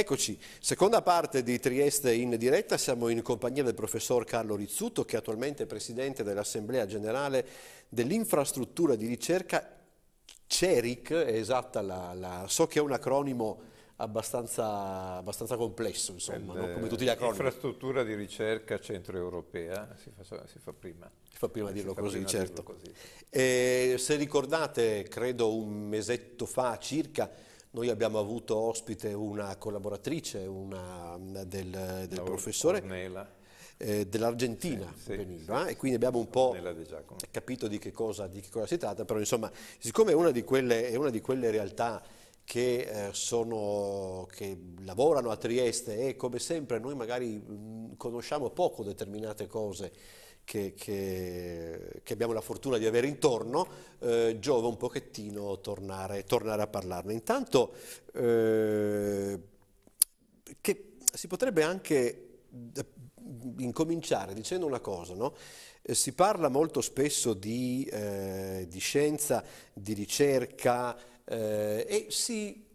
Eccoci, seconda parte di Trieste in diretta, siamo in compagnia del professor Carlo Rizzuto che è attualmente è presidente dell'Assemblea Generale dell'Infrastruttura di Ricerca CERIC, è esatta la, la, so che è un acronimo abbastanza, abbastanza complesso insomma, no? Eh, come tutti gli acronimi. Infrastruttura di ricerca centroeuropea, si fa, si fa prima. Si fa prima eh, si dirlo così, prima certo. Dirlo così. E, eh, se ricordate, credo un mesetto fa circa, noi abbiamo avuto ospite una collaboratrice una, del, del professore eh, dell'Argentina sì, veniva sì, eh, e quindi abbiamo un po' eh, capito di che, cosa, di che, cosa, si tratta, però insomma siccome è una di quelle, è una di quelle realtà che, eh, sono, che, lavorano a Trieste e come sempre noi magari mh, mm, conosciamo poco determinate cose che, che, che, abbiamo la fortuna di avere intorno, eh, giova un pochettino tornare, tornare a parlarne. Intanto eh, che si potrebbe anche eh, incominciare dicendo una cosa, no? Eh, si parla molto spesso di, eh, di scienza, di ricerca e si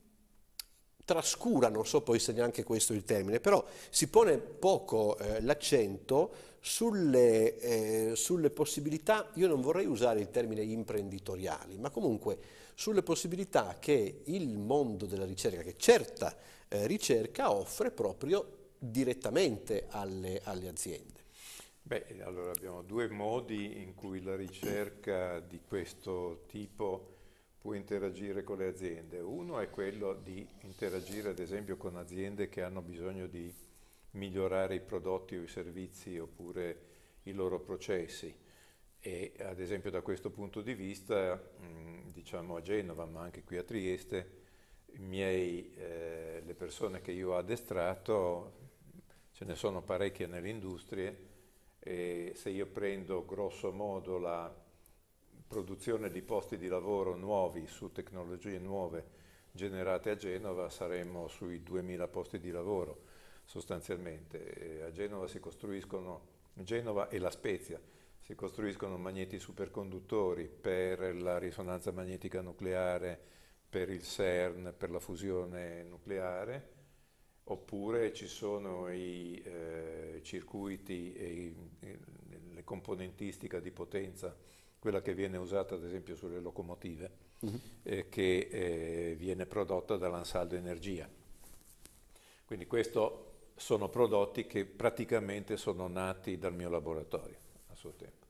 trascura, non so poi se neanche questo è il termine, però si pone poco l'accento sulle, eh, sulle, possibilità, io non vorrei usare il termine imprenditoriali, ma comunque sulle possibilità che il mondo della ricerca, che certa eh, ricerca offre proprio direttamente alle, alle aziende. Beh, allora abbiamo due modi in cui la ricerca di questo tipo può interagire con le aziende. Uno è quello di interagire ad esempio con aziende che hanno bisogno di migliorare i prodotti o i servizi oppure i loro processi. E ad esempio da questo punto di vista, diciamo a Genova, ma anche qui a Trieste, miei, eh, le persone che io ho addestrato, ce ne sono parecchie nelle industrie, e se io prendo grosso modo la produzione di posti di lavoro nuovi su tecnologie nuove generate a Genova, saremmo sui 2000 posti di lavoro sostanzialmente. Eh, a Genova si costruiscono, Genova e La Spezia, si costruiscono magneti superconduttori per la risonanza magnetica nucleare, per il CERN, per la fusione nucleare, oppure ci sono i eh, circuiti e i, le componentistica di potenza, quella che viene usata ad esempio sulle locomotive, uh mhm. -huh. eh, che eh, viene prodotta dall'ansaldo energia. Quindi questo sono prodotti che praticamente sono nati dal mio laboratorio a suo tempo.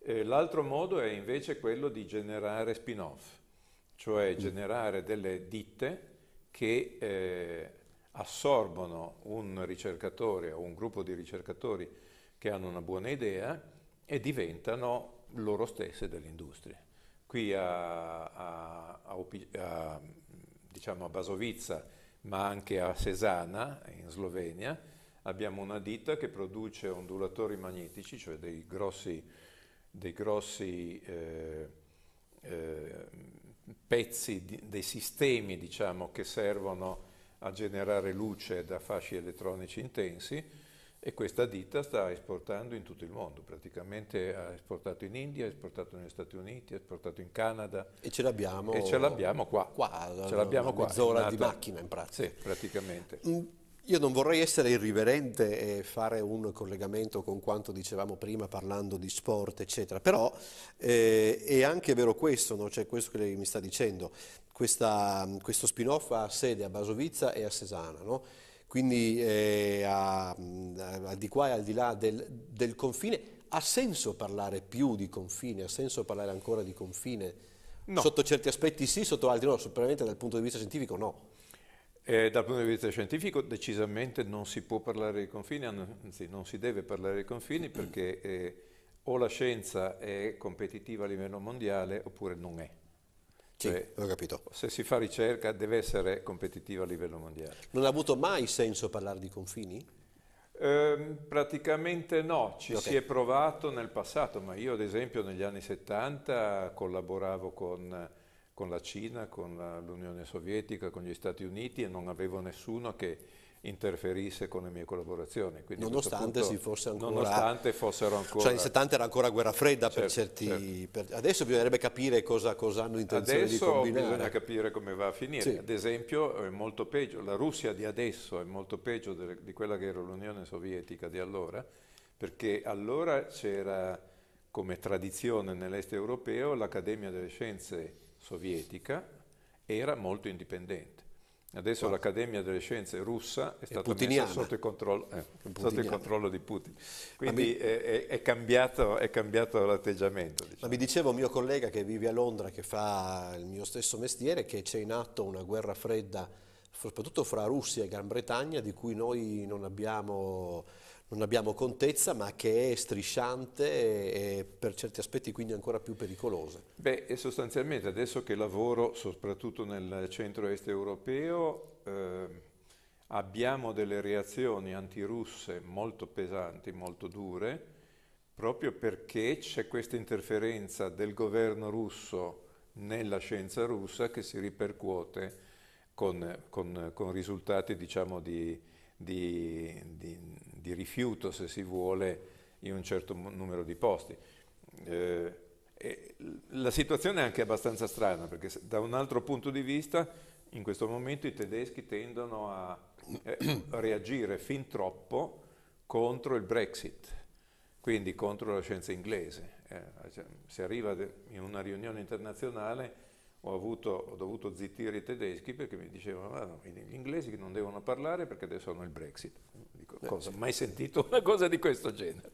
Eh, l'altro modo è invece quello di generare spin-off, cioè mm. generare delle ditte che eh, assorbono un ricercatore o un gruppo di ricercatori che hanno una buona idea e diventano loro stesse dell'industria. Qui a, a, a, a diciamo Basovizza ma anche a Sesana, in Slovenia, abbiamo una ditta che produce ondulatori magnetici, cioè dei grossi, dei grossi eh, eh, pezzi, di, dei sistemi diciamo, che servono a generare luce da fasci elettronici intensi, e questa ditta sta esportando in tutto il mondo, praticamente ha esportato in India, ha esportato negli Stati Uniti, ha esportato in Canada. E ce l'abbiamo, e ce l'abbiamo qua. qua ce l'abbiamo qua. Mezz'ora di macchina in pratica. Sì, praticamente. Mm, io non vorrei essere irriverente e fare un collegamento con quanto dicevamo prima parlando di sport, eccetera, però eh, è anche vero questo, no? cioè questo che lei mi sta dicendo, Questa, questo spin-off ha sede a Basovizza e a Sesana, no? quindi eh, a, a, di qua e al di là del, del, confine. Ha senso parlare più di confine? Ha senso parlare ancora di confine? No. Sotto certi aspetti sì, sotto altri no, sicuramente dal punto di vista scientifico no. Eh, dal punto di vista scientifico decisamente non si può parlare di confini, anzi non si deve parlare di confini perché eh, o la scienza è competitiva a livello mondiale oppure non è. Sì, l'ho eh, capito. Se si fa ricerca deve essere competitiva a livello mondiale. Non ha avuto mai senso parlare di confini? Eh, praticamente no, ci okay. si è provato nel passato, ma io ad esempio negli anni 70 collaboravo con, con la Cina, con l'Unione Sovietica, con gli Stati Uniti e non avevo nessuno che interferisse con le mie collaborazioni. Quindi nonostante, punto, si fosse ancora, nonostante fossero ancora... Cioè il 70 era ancora guerra fredda certo, per certi... Certo. Per, adesso bisognerebbe capire cosa, cosa hanno intenzione adesso di combinare. Adesso bisogna capire come va a finire. Sì. Ad esempio è molto peggio, la Russia di adesso è molto peggio delle, di quella che era l'Unione Sovietica di allora, perché allora c'era come tradizione nell'est europeo l'Accademia delle Scienze sovietica, era molto indipendente Adesso Quattro. l'Accademia delle Scienze russa è, stata messa sotto il, controllo, eh, sotto il controllo di Putin. Quindi mi, è, è, cambiato, è, cambiato, l'atteggiamento. Diciamo. Ma mi diceva un mio collega che vive a Londra, che fa il mio stesso mestiere, che c'è in atto una guerra fredda, soprattutto fra Russia e Gran Bretagna, di cui noi non abbiamo non abbiamo contezza, ma che è strisciante e per certi aspetti quindi ancora più pericolosa. Beh, sostanzialmente adesso che lavoro soprattutto nel centro-est europeo, eh, abbiamo delle reazioni antirusse molto pesanti, molto dure, proprio perché c'è questa interferenza del governo russo nella scienza russa che si ripercuote con, con, con risultati diciamo, di, di, di di rifiuto, se si vuole, in un certo numero di posti. Eh, la situazione è anche abbastanza strana, perché da un altro punto di vista, in questo momento i tedeschi tendono a eh, reagire fin troppo contro il Brexit, quindi contro la scienza inglese. Eh, cioè, si arriva in una riunione internazionale, ho, avuto, ho, dovuto zittire i tedeschi perché mi dicevano ah, no, gli inglesi non devono parlare perché adesso hanno il Brexit cosa, mai sentito una cosa di questo genere.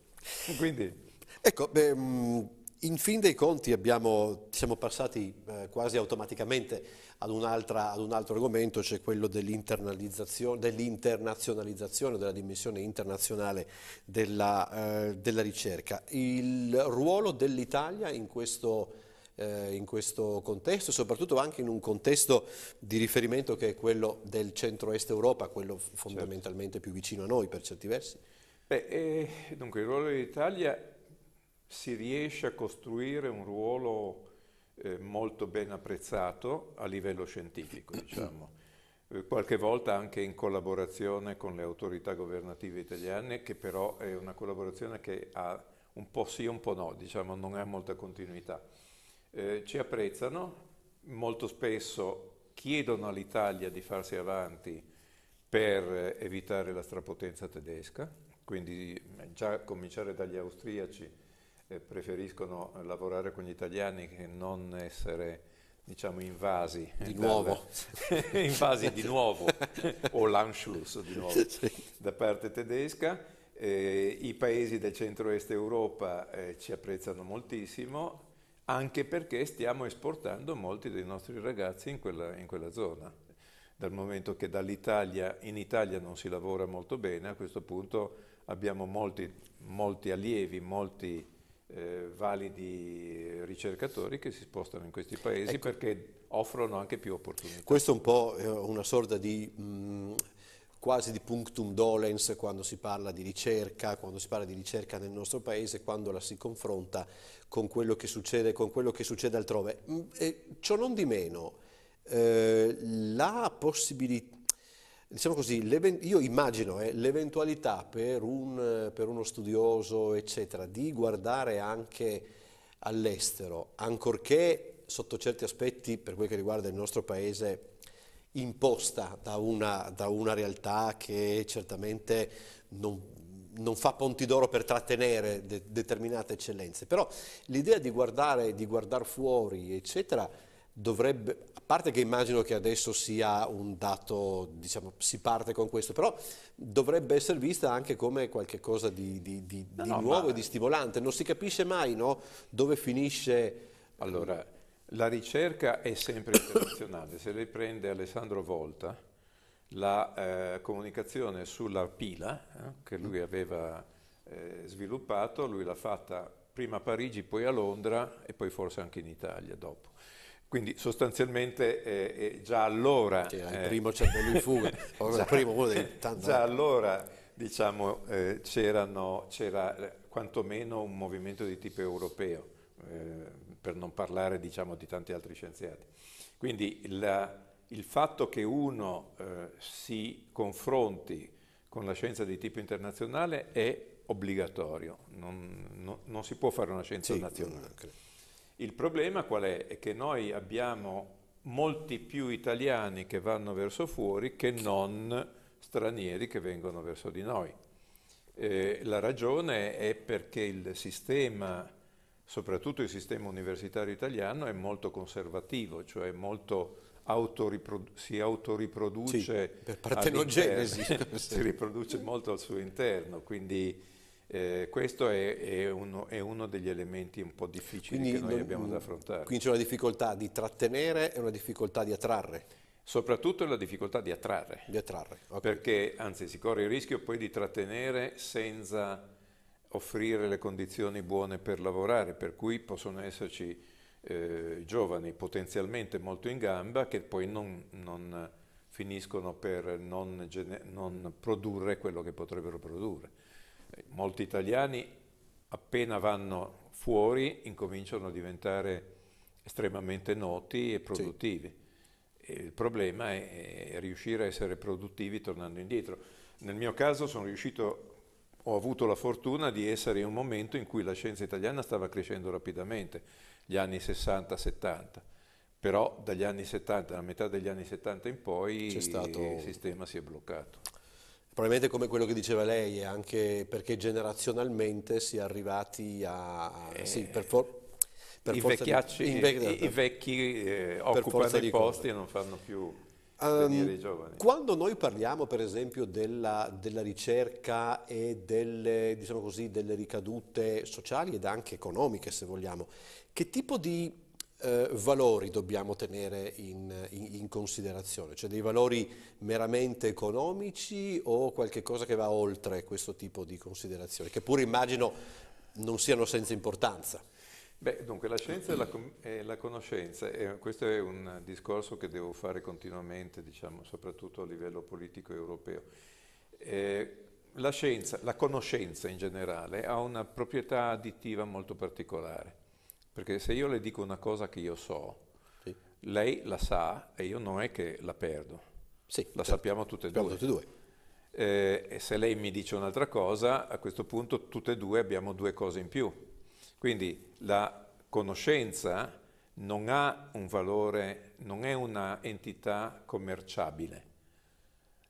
Quindi... Ecco, beh, mm, in fin dei conti abbiamo, siamo passati eh, quasi automaticamente ad, un, ad un altro argomento, cioè quello dell'internazionalizzazione, dell della dimensione internazionale della, eh, della ricerca. Il ruolo dell'Italia in questo eh, in questo contesto, soprattutto anche in un contesto di riferimento che è quello del centro-est Europa, quello certo. fondamentalmente certo. più vicino a noi per certi versi? Beh, eh, dunque il ruolo dell'Italia si riesce a costruire un ruolo eh, molto ben apprezzato a livello scientifico, diciamo. Eh, qualche volta anche in collaborazione con le autorità governative italiane, che però è una collaborazione che ha un po' sì e un po' no, diciamo, non ha molta continuità eh, ci apprezzano, molto spesso chiedono all'Italia di farsi avanti per evitare la strapotenza tedesca, quindi eh, già cominciare dagli austriaci eh, preferiscono lavorare con gli italiani che non essere diciamo invasi di dalla, nuovo invasi di nuovo o l'Anschluss di nuovo sì. da parte tedesca eh, i paesi del centro-est Europa eh, ci apprezzano moltissimo anche perché stiamo esportando molti dei nostri ragazzi in quella, in quella zona. Dal momento che dall'Italia in Italia non si lavora molto bene, a questo punto abbiamo molti, molti allievi, molti eh, validi ricercatori che si spostano in questi paesi ecco. perché offrono anche più opportunità. Questo è un po' eh, una sorta di mh, mm, quasi di punctum dolens quando si parla di ricerca, quando si parla di ricerca nel nostro paese, quando la si confronta con quello che succede, quello che succede altrove. Mm, e, eh, ciò non di meno, eh, la possibilità, diciamo così, io immagino eh, l'eventualità per, un, per uno studioso, eccetera, di guardare anche all'estero, ancorché sotto certi aspetti, per quel che riguarda il nostro paese, imposta da una, da una realtà che certamente non, non fa ponti d'oro per trattenere de, determinate eccellenze, però l'idea di guardare, di guardare fuori, eccetera, dovrebbe, a parte che immagino che adesso sia un dato, diciamo, si parte con questo, però dovrebbe essere vista anche come qualcosa di, di, di, no, di no, nuovo ma... e di stimolante. Non si capisce mai no? dove finisce... Allora, la ricerca è sempre internazionale, se lei prende Alessandro Volta, la eh, comunicazione sulla pila eh, che lui aveva eh, sviluppato, lui l'ha fatta prima a Parigi, poi a Londra e poi forse anche in Italia dopo. Quindi sostanzialmente eh, già allora... C'era il eh, primo cervello in fuga, già, primo, uno dei, tanti... già allora diciamo, eh, c'era eh, quantomeno un movimento di tipo europeo per non parlare diciamo, di tanti altri scienziati. Quindi la, il fatto che uno eh, si confronti con la scienza di tipo internazionale è obbligatorio, non, non, non si può fare una scienza sì, nazionale. Il problema qual è? È che noi abbiamo molti più italiani che vanno verso fuori che non stranieri che vengono verso di noi. Eh, la ragione è perché il sistema soprattutto il sistema universitario italiano è molto conservativo, cioè molto autoriprodu- si autoriproduce sì, per partenogenesi, si riproduce molto al suo interno, quindi eh, questo è, è, uno, è, uno, degli elementi un po' difficili quindi che noi non, abbiamo da affrontare. Quindi c'è una difficoltà di trattenere e una difficoltà di attrarre. Soprattutto la difficoltà di attrarre. Di attrarre okay. Perché anzi si corre il rischio poi di trattenere senza offrire le condizioni buone per lavorare, per cui possono esserci eh, giovani potenzialmente molto in gamba che poi non, non finiscono per non, non produrre quello che potrebbero produrre. Eh, molti italiani appena vanno fuori incominciano a diventare estremamente noti e produttivi. Sì. il problema è, è riuscire a essere produttivi tornando indietro. Nel mio caso sono riuscito ho avuto la fortuna di essere in un momento in cui la scienza italiana stava crescendo rapidamente, gli anni 60-70, però dagli anni 70, dalla metà degli anni 70 in poi stato... il sistema si è bloccato. Probabilmente come quello che diceva lei, anche perché generazionalmente si è arrivati a... Eh... Sì, per for- per I, vecchiacci, di... i, i, vecchi eh, occupano i posti e non fanno più Um, quando noi parliamo per esempio della, della ricerca e delle, diciamo così, delle, ricadute sociali ed anche economiche se vogliamo, che tipo di eh, valori dobbiamo tenere in, in, in, considerazione? Cioè dei valori meramente economici o qualche cosa che va oltre questo tipo di considerazioni, che pure immagino non siano senza importanza? Beh, dunque la scienza e la, e la conoscenza, e questo è un discorso che devo fare continuamente, diciamo, soprattutto a livello politico europeo. Eh, la scienza, la conoscenza in generale, ha una proprietà additiva molto particolare, perché se io le dico una cosa che io so, sì. lei la sa e io non è che la perdo, sì, la certo. sappiamo tutte e due. Tutte e due. Eh, e se lei mi dice un'altra cosa, a questo punto tutte e due abbiamo due cose in più quindi la conoscenza non ha un valore, non è un'entità commerciabile.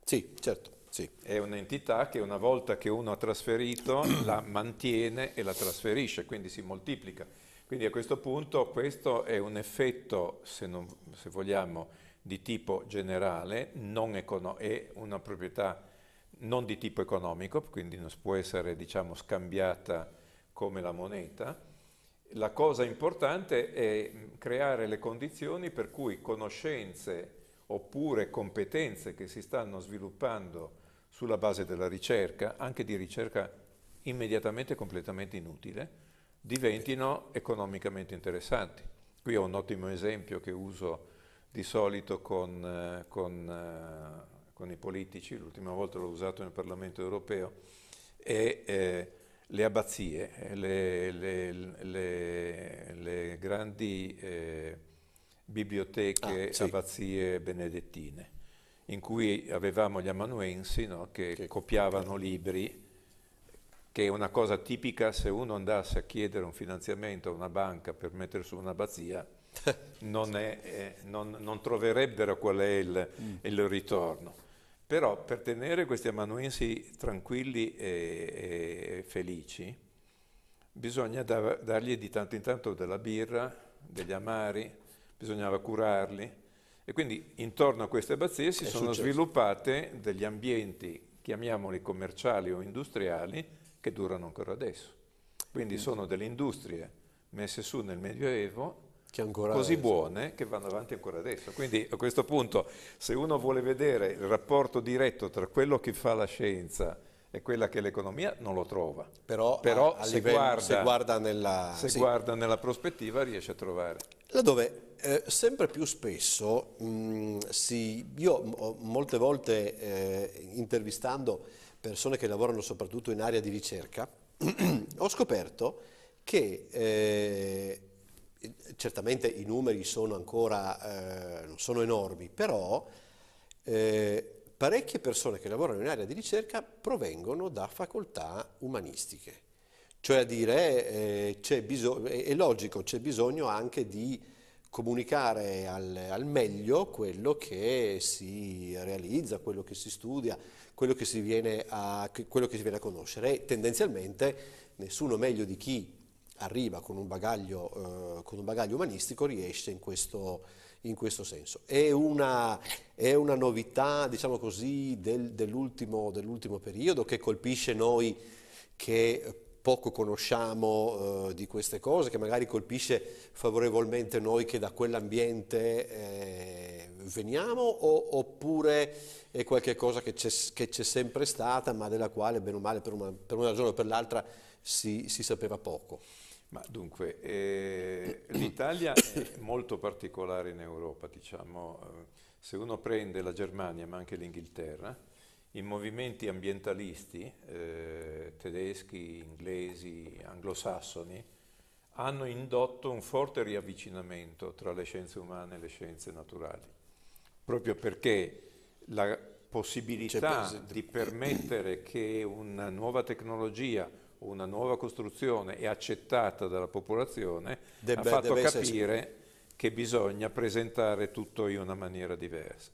Sì, certo. Sì. È un'entità che una volta che uno ha trasferito la mantiene e la trasferisce, quindi si moltiplica. Quindi a questo punto questo è un effetto, se, non, se vogliamo, di tipo generale, è una proprietà non di tipo economico, quindi non può essere diciamo, scambiata come la moneta, la cosa importante è creare le condizioni per cui conoscenze oppure competenze che si stanno sviluppando sulla base della ricerca, anche di ricerca immediatamente completamente inutile, diventino economicamente interessanti. Qui ho un ottimo esempio che uso di solito con, eh, con, eh, con i politici, l'ultima volta l'ho usato nel Parlamento europeo, e, eh, le abbazie, eh, le, le, le, le grandi eh, biblioteche ah, sì. abbazie benedettine, in cui avevamo gli amanuensi no, che, che copiavano libri, che è una cosa tipica se uno andasse a chiedere un finanziamento a una banca per mettere su un'abbazia, non, è, eh, non, non, troverebbero qual è il, mm. il ritorno. Però per tenere questi amanuensi tranquilli e, e felici bisogna da, dargli di tanto in tanto della birra, degli amari, bisognava curarli e quindi intorno a queste abbazie si È sono successo. sviluppate degli ambienti, chiamiamoli commerciali o industriali, che durano ancora adesso. Quindi mm. sono delle industrie messe su nel Medioevo così buone che vanno avanti ancora adesso. Quindi a questo punto se uno vuole vedere il rapporto diretto tra quello che fa la scienza e quella che è l'economia non lo trova. Però, Però a, a se, livello, guarda, se, guarda, nella, se sì. guarda nella prospettiva riesce a trovare. Laddove eh, sempre più spesso, mh, mm, si, io molte volte eh, intervistando persone che lavorano soprattutto in area di ricerca, ho scoperto che eh, certamente i numeri sono ancora, eh, sono enormi, però eh, parecchie persone che lavorano in area di ricerca provengono da facoltà umanistiche, cioè a dire eh, è, è, logico, c'è bisogno anche di comunicare al, al, meglio quello che si realizza, quello che si studia, quello che si viene a, quello che si viene a conoscere e tendenzialmente nessuno meglio di chi arriva con un bagaglio, eh, con un bagaglio umanistico riesce in questo, in questo senso. È una, è una, novità, diciamo così, del, dell'ultimo, dell periodo che colpisce noi che poco conosciamo eh, di queste cose, che magari colpisce favorevolmente noi che da quell'ambiente eh, veniamo, o, oppure è qualcosa che c'è sempre stata, ma della quale, bene o male, per una, per una ragione o per l'altra si, si sapeva poco. Ma dunque, eh, l'Italia è molto particolare in Europa, diciamo, eh, se uno prende la Germania ma anche l'Inghilterra, i movimenti ambientalisti eh, tedeschi, inglesi, anglosassoni hanno indotto un forte riavvicinamento tra le scienze umane e le scienze naturali, proprio perché la possibilità cioè, di permettere che una nuova tecnologia una nuova costruzione è accettata dalla popolazione, debe, ha fatto capire essere... che bisogna presentare tutto in una maniera diversa.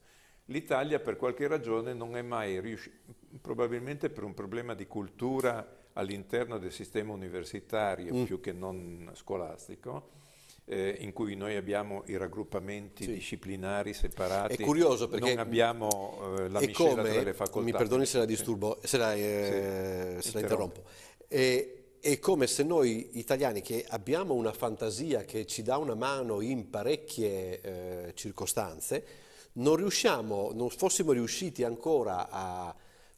L'Italia per qualche ragione non è mai riuscita, probabilmente per un problema di cultura all'interno del sistema universitario mm. più che non scolastico, eh, in cui noi abbiamo i raggruppamenti sì. disciplinari separati. È curioso perché non abbiamo eh, la miscela come, delle facoltà. Mi perdoni se la disturbo, sì. se la, eh, sì. se la interrompo. E, è come se noi italiani che abbiamo una fantasia che ci dà una mano in parecchie eh, circostanze, non riusciamo, non fossimo riusciti ancora a,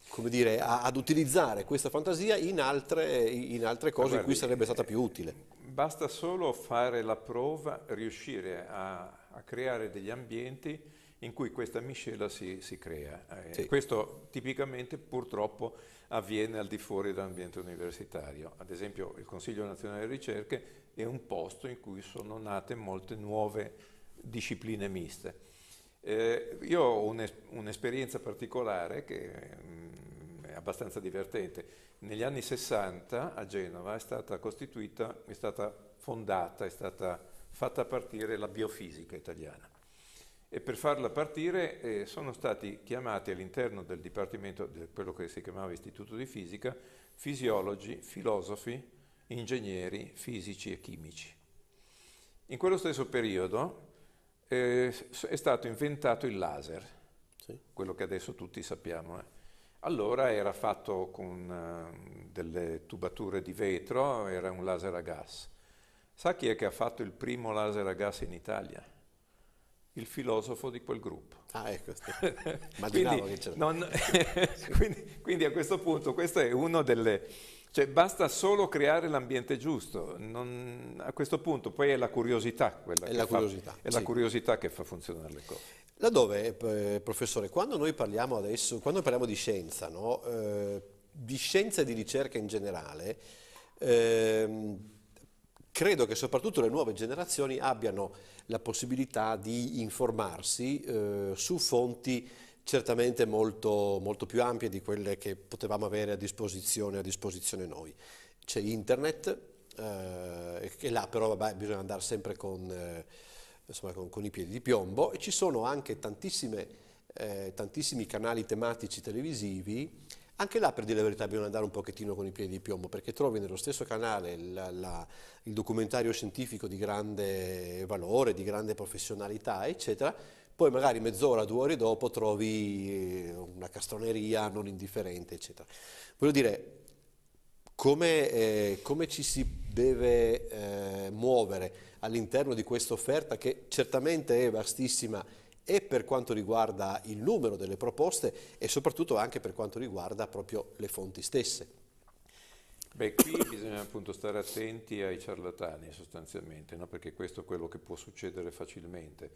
come dire, a, ad utilizzare questa fantasia in altre, in altre cose eh, guardi, in cui sarebbe stata eh, più utile. Basta solo fare la prova, riuscire a, a creare degli ambienti in cui questa miscela si, si crea. Eh, sì. Questo tipicamente purtroppo avviene al di fuori dell'ambiente universitario. Ad esempio il Consiglio Nazionale di Ricerche è un posto in cui sono nate molte nuove discipline miste. Eh, io ho un'esperienza particolare che mh, mm, è abbastanza divertente. Negli anni 60 a Genova è stata costituita, è stata fondata, è stata fatta partire la biofisica italiana e per farla partire eh, sono stati chiamati all'interno del dipartimento, di quello che si chiamava Istituto di Fisica, fisiologi, filosofi, ingegneri, fisici e chimici. In quello stesso periodo eh, è stato inventato il laser, sì. quello che adesso tutti sappiamo. Eh. Allora era fatto con uh, delle tubature di vetro, era un laser a gas. Sa chi è che ha fatto il primo laser a gas in Italia? il filosofo di quel gruppo. Ah, ecco. Immaginavo quindi, che c'era. Non, quindi, quindi, a questo punto questo è uno delle... Cioè basta solo creare l'ambiente giusto, non, a questo punto poi è la curiosità quella è che, la fa, curiosità, è sì. la curiosità che fa funzionare le cose. Laddove, eh, eh, professore, quando noi parliamo adesso, quando parliamo di scienza, no? eh, di scienza e di ricerca in generale, eh, credo che soprattutto le nuove generazioni abbiano la possibilità di informarsi eh, su fonti certamente molto, molto, più ampie di quelle che potevamo avere a disposizione, a disposizione noi. C'è internet, eh, e là però vabbè, bisogna andare sempre con, eh, insomma, con, con, i piedi di piombo, e ci sono anche tantissime, eh, tantissimi canali tematici televisivi anche là, per dire la verità, bisogna andare un pochettino con i piedi di piombo, perché trovi nello stesso canale la, la, il documentario scientifico di grande valore, di grande professionalità, eccetera, poi magari mezz'ora, due ore dopo trovi eh, una castroneria non indifferente, eccetera. Voglio dire, come, eh, come ci si deve eh, muovere all'interno di questa offerta che certamente è vastissima, e per quanto riguarda il numero delle proposte e soprattutto anche per quanto riguarda proprio le fonti stesse. Beh, qui bisogna appunto stare attenti ai ciarlatani sostanzialmente, no? perché questo è quello che può succedere facilmente.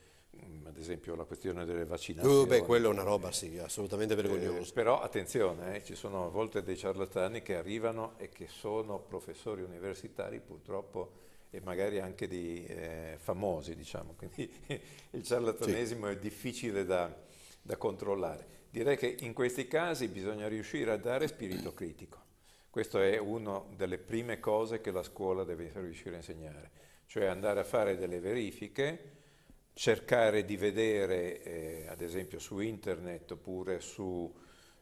Mm, ad esempio la questione delle vaccinazioni. Uh, beh, quella è una roba, sì, assolutamente eh, vergognosa. Eh, però attenzione, eh, ci sono a volte dei ciarlatani che arrivano e che sono professori universitari purtroppo e magari anche di eh, famosi, diciamo. Quindi il ciarlatanesimo sì. è difficile da, da controllare. Direi che in questi casi bisogna riuscire a dare spirito critico. Questa è una delle prime cose che la scuola deve riuscire a insegnare, cioè andare a fare delle verifiche, cercare di vedere, eh, ad esempio su internet oppure su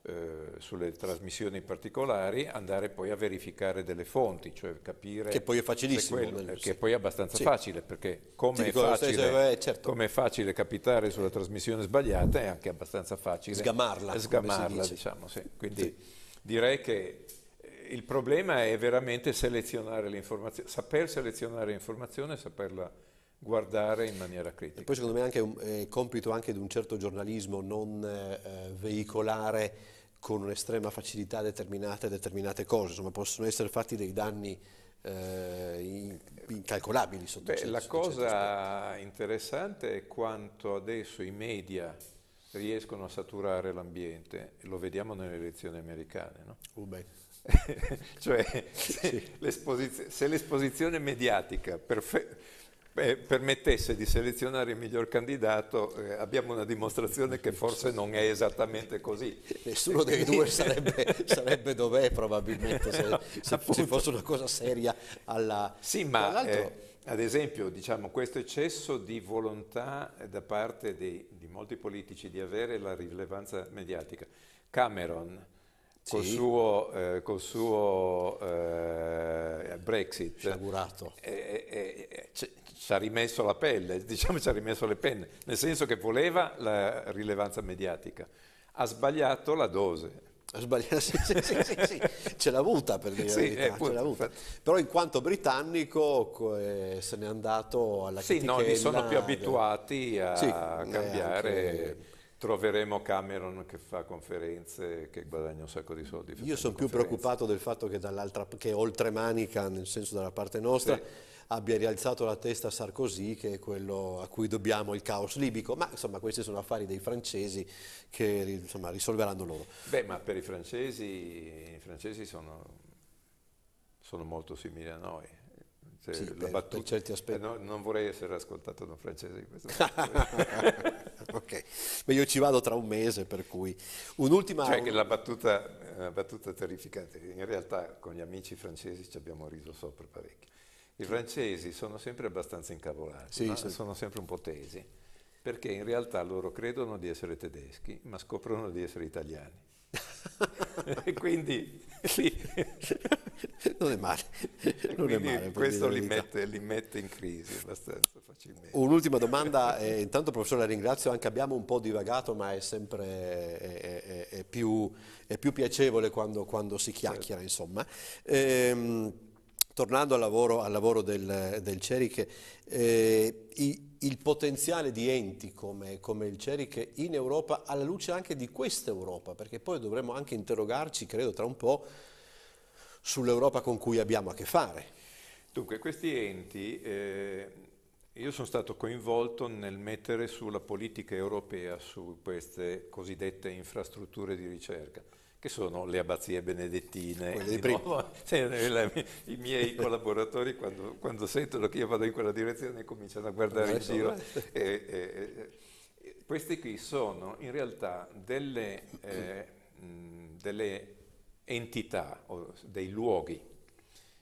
eh, sulle trasmissioni particolari, andare poi a verificare delle fonti, cioè capire... Che poi è facilissimo. Quello, nel... Che poi è abbastanza sì. facile, perché come è facile, eh, certo. come è facile, capitare sulla trasmissione sbagliata è anche abbastanza facile... Sgamarla. Sgamarla, diciamo, sì. Quindi sì. direi che eh, il problema è veramente selezionare l'informazione, saper selezionare l'informazione e saperla guardare in maniera critica. E poi secondo me anche un, è compito anche di un certo giornalismo non eh, veicolare con un'estrema facilità determinate, determinate cose, insomma possono essere fatti dei danni eh, incalcolabili sotto Beh, certo, La cosa certo interessante è quanto adesso i media riescono a saturare l'ambiente, lo vediamo nelle elezioni americane. No? Uh, cioè, se, sì. l'esposizione, mediatica per, eh, permettesse di selezionare il miglior candidato, eh, abbiamo una dimostrazione che forse non è esattamente così. Eh, nessuno dei due sarebbe, sarebbe dov'è probabilmente, se, se, se, fosse una cosa seria alla... Sì, ma eh, ad esempio diciamo, questo eccesso di volontà da parte di, di molti politici di avere la rilevanza mediatica. Cameron, col suo, eh, col suo eh, Brexit sciagurato eh, ci ha rimesso la pelle, diciamo ci ha rimesso le penne, nel senso che voleva la rilevanza mediatica, ha sbagliato la dose. Ha sbagliato, sì, sì, sì, sì, sì. ce l'ha avuta per dire sì, la verità, avuta. però in quanto britannico eh, se n'è andato alla sì, criticella. Sì, no, li sono più abituati a eh, cambiare... Anche troveremo Cameron che fa conferenze e che guadagna un sacco di soldi. Io sono più preoccupato del fatto che, che oltre manica, nel senso dalla parte nostra, sì. abbia rialzato la testa Sarkozy, che è quello a cui dobbiamo il caos libico, ma insomma questi sono affari dei francesi che insomma, risolveranno loro. Beh, ma per i francesi, i francesi sono, sono molto simili a noi, cioè, sì, per, per, certi aspetti. Eh, no, non vorrei essere ascoltato da un francese in questo ok, ma io ci vado tra un mese, per cui un'ultima... Cioè, un... la battuta, una eh, battuta terrificante, in realtà con gli amici francesi ci abbiamo riso sopra parecchio. I francesi sono sempre abbastanza incavolati, sì, sì. sono sempre un po' tesi, perché in realtà loro credono di essere tedeschi, ma scoprono di essere italiani. e quindi lì... non è male, non è male questo li mette, li mette, in crisi abbastanza facilmente. Un'ultima domanda, eh, intanto professore la ringrazio, anche abbiamo un po' divagato ma è sempre è, è, è più, più, piacevole quando, quando si chiacchiera certo. insomma. Ehm, tornando al lavoro, al lavoro del, del Ceriche, eh, i, il potenziale di enti come, come il CERI in Europa, alla luce anche di questa Europa, perché poi dovremmo anche interrogarci, credo, tra un po' sull'Europa con cui abbiamo a che fare. Dunque, questi enti, eh, io sono stato coinvolto nel mettere sulla politica europea su queste cosiddette infrastrutture di ricerca che sono le abbazie benedettine. Nuovo, cioè, I miei collaboratori quando, quando, sentono che io vado in quella direzione cominciano a guardare in giro. E, e, e, qui sono in realtà delle, eh, delle entità o dei luoghi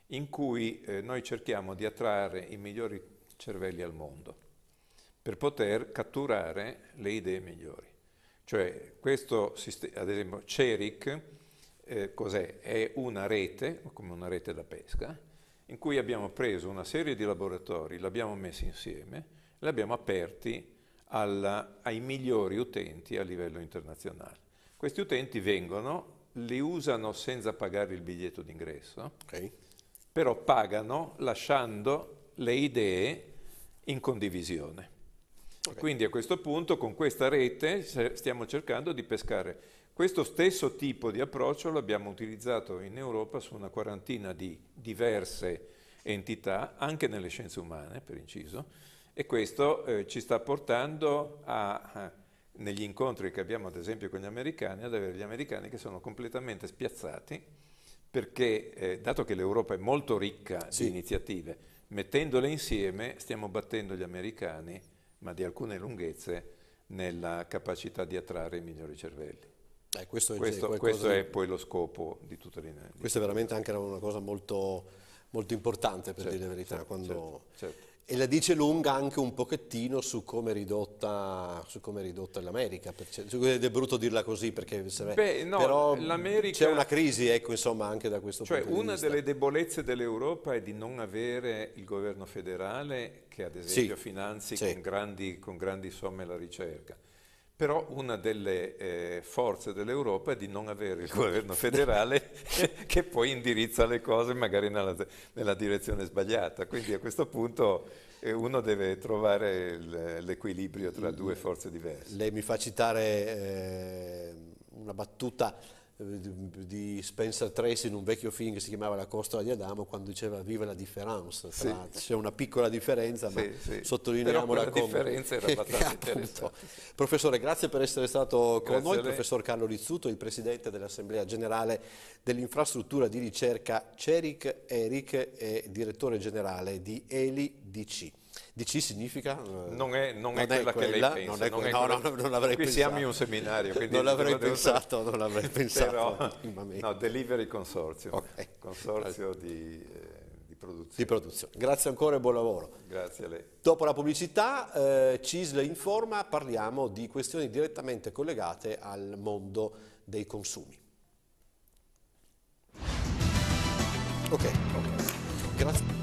in cui eh, noi cerchiamo di attrarre i migliori cervelli al mondo per poter catturare le idee migliori. Cioè questo sistema, ad esempio CERIC, eh, cos'è? È una rete, come una rete da pesca, in cui abbiamo preso una serie di laboratori, li abbiamo messi insieme, li abbiamo aperti alla, ai migliori utenti a livello internazionale. Questi utenti vengono, li usano senza pagare il biglietto d'ingresso, okay. però pagano lasciando le idee in condivisione. Okay. Quindi a questo punto con questa rete stiamo cercando di pescare. Questo stesso tipo di approccio l'abbiamo utilizzato in Europa su una quarantina di diverse entità, anche nelle scienze umane per inciso, e questo eh, ci sta portando a, negli incontri che abbiamo ad esempio con gli americani, ad avere gli americani che sono completamente spiazzati perché eh, dato che l'Europa è molto ricca sì. di iniziative, mettendole insieme stiamo battendo gli americani ma di alcune lunghezze nella capacità di attrarre i migliori cervelli. Eh, questo, è questo, è poi lo scopo di tutte le Questa è veramente anche una cosa molto, molto importante, per certo, dire la verità, certo, quando certo, certo. E la dice lunga anche un pochettino su come è ridotta, ridotta l'America, ed è brutto dirla così perché se Beh, no, però c'è una crisi ecco, insomma, anche da questo cioè punto di vista. Cioè una delle debolezze dell'Europa è di non avere il governo federale che ad esempio sì, finanzi sì. Con, grandi, con grandi somme la ricerca però una delle eh, forze dell'Europa è di non avere il governo federale che poi indirizza le cose magari nella, nella direzione sbagliata. Quindi a questo punto eh, uno deve trovare l'equilibrio tra due forze diverse. Lei mi fa citare eh, una battuta eh, di Spencer Tracy in un vecchio film che si chiamava La costola di Adamo quando diceva vive la differenza sì. c'è una piccola differenza ma sì. sottolineiamo la differenza era abbastanza interessante professore grazie per essere stato grazie con noi professor Carlo Rizzuto il presidente dell'assemblea generale dell'infrastruttura di ricerca CERIC ERIC e direttore generale di ELI DC DC significa... Eh, non è, non non è quella, quella, che lei pensa. Non è que- non no, no, non l'avrei Qui pensato. siamo in un seminario. Quindi non l'avrei pensato, non l'avrei pensato. Però, no, Delivery Consortium, okay. consorzio di... Eh, Produzione. di produzione. Grazie ancora e buon lavoro. Grazie a lei. Dopo la pubblicità, eh, CISL Informa parliamo di questioni direttamente collegate al mondo dei consumi. Ok, okay. grazie.